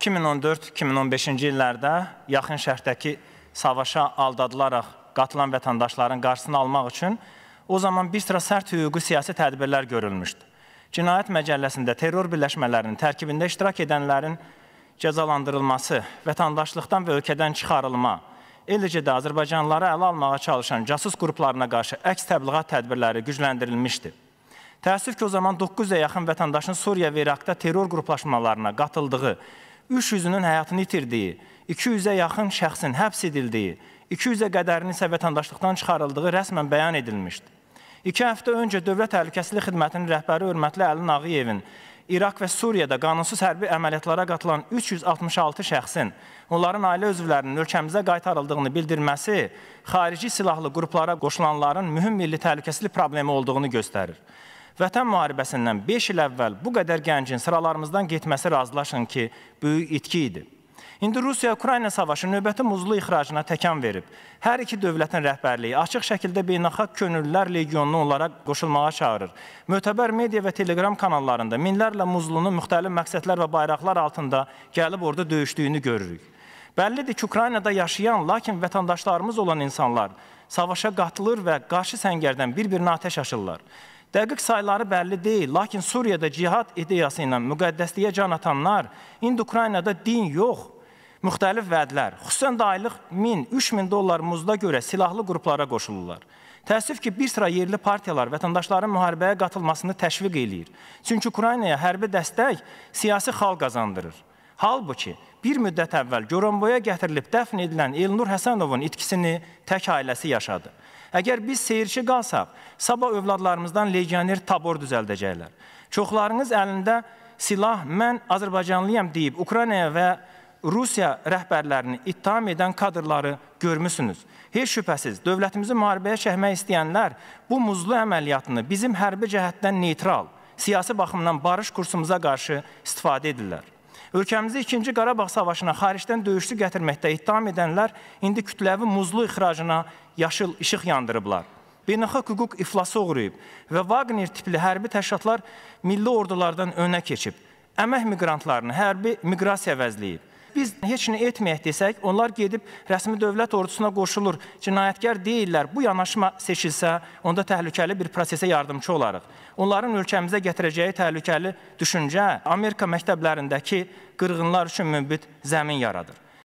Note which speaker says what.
Speaker 1: 2014-2015-ci illərdə yaxın şərtdəki savaşa aldadılaraq qatılan vətəndaşların qarşısını almaq üçün o zaman bir sıra sərt hüquqi siyasi tədbirlər görülmüşdü. Cinayət məcəlləsində terror birləşmələrinin tərkibində iştirak edənlərin cəzalandırılması, vətəndaşlıqdan və ölkədən çıxarılma, eləcə də Azərbaycanlıları ələ almağa çalışan casus qruplarına qarşı əks təbliğat tədbirləri gücləndirilmişdi. Təəssüf ki, o zaman 900-ə yaxın vətəndaşın Suriya və İraqda terror qruplaşmalarına qatıldığı 300-ünün həyatını itirdiyi, 200-ə yaxın şəxsin həbs edildiyi, 200-ə qədərinin isə vətəndaşlıqdan çıxarıldığı rəsmən bəyan edilmişdi. İki həftə öncə Dövlət Təhlükəsizlik Xidmətinin rəhbəri hörmətli Əli Nağıyevin İraq və Suriyada qanunsuz hərbi əməliyyatlara qatılan 366 şəxsin, onların ailə üzvlərinin ölkəmizə qaytarıldığını bildirməsi xarici silahlı qruplara qoşulanların mühüm milli təhlükəsizlik problemi olduğunu göstərir. Vətən müharibəsindən 5 il əvvəl bu qədər gəncin sıralarımızdan getməsi razılaşın ki, böyük itki idi. İndi Rusiya-Ukrayna savaşı növbəti muzlu ixracına təkan verib. Hər iki dövlətin rəhbərliyi açıq şəkildə beynəlxalq könüllülər legionunu onlara qoşulmağa çağırır. Mötəbər media və telegram kanallarında minlərlə muzlunun müxtəlif məqsədlər və bayraqlar altında gəlib orada döyüşdüyünü görürük. Bəllidir ki, Ukraynada yaşayan, lakin vətəndaşlarımız olan insanlar savaşa qatılır və qarşı səngərdən bir-birinə atəş açırlar. Dəqiq sayları bəlli deyil, lakin Suriyada cihad ideyası ilə müqəddəsliyə can atanlar indi Ukraynada din yox, müxtəlif vədlər, xüsusən də aylıq 1000, 3000 dollar muzda görə silahlı qruplara qoşulurlar. Təəssüf ki, bir sıra yerli partiyalar vətəndaşların müharibəyə qatılmasını təşviq eləyir. Çünki Ukraynaya hərbi dəstək siyasi xal qazandırır. Halbuki, bir müddət əvvəl Göromboya gətirilib dəfn edilən Elnur Həsənovun itkisini tək ailəsi yaşadı. Əgər biz seyirçi qalsaq, sabah övladlarımızdan legioner tabor düzəldəcəklər. Çoxlarınız əlində silah mən Azərbaycanlıyam deyib Ukraynaya və Rusiya rəhbərlərini ittiham edən kadrları görmüsünüz. Heç şübhəsiz, dövlətimizi müharibəyə çəkmək istəyənlər bu muzlu əməliyyatını bizim hərbi cəhətdən neytral, siyasi baxımdan barış kursumuza qarşı istifadə edirlər. Ölkəmizi 2-ci Qarabağ savaşına xaricdən döyüşçü gətirməkdə ittiham edənlər indi kütləvi muzlu ixracına yaşıl işıq yandırıblar. Beynəlxalq hüquq iflasa uğrayıb və Wagner tipli hərbi təşkilatlar milli ordulardan önə keçib. Əmək miqrantlarını hərbi miqrasiya vəzləyib biz heç nə etməyək desək, onlar gedib rəsmi dövlət ordusuna qoşulur, cinayətkar deyillər. Bu yanaşma seçilsə, onda təhlükəli bir prosesə yardımçı olarıq. Onların ölkəmizə gətirəcəyi təhlükəli düşüncə Amerika məktəblərindəki qırğınlar üçün mümbit zəmin yaradır.